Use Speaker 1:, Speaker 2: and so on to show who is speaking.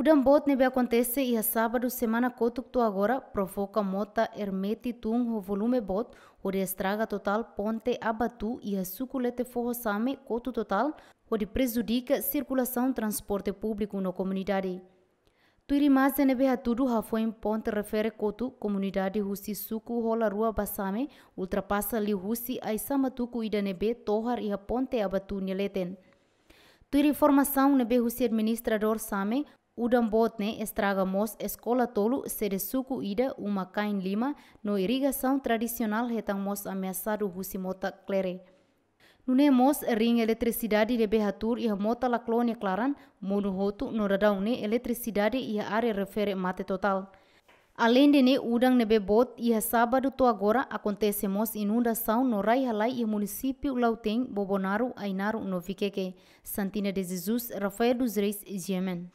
Speaker 1: O Dambot nebe acontece e a sábado semana tu agora provoca mota ermeti tung o volume bot, o de estraga total ponte abatu e a suculete same coto total, o de prejudica circulação transporte público na comunidade. Tuirimase nebe a tudo ha foi em ponte refere coto comunidade husi suku rola rua basame, ultrapassa li husi a isamatuku ida nebe tohar e a ponte abatu nileten. Tuir informação nebe husi administrador same, Udambot né, estragamos escola tolo seresuku ida uma cain lima no irrigação tradicional retamos ameaçado husimota clere. Nunemos ring eletricidade de Behatur e mota la clone claran monuhotu no radaune eletricidade e are refere mate total. Além de ne udang nebe bot e sábado to agora acontecemos inundação no Rai Halai e município Lautem, Bobonaro Ainaru, novikeke, Santina de Jesus, Rafael dos Reis Yemen.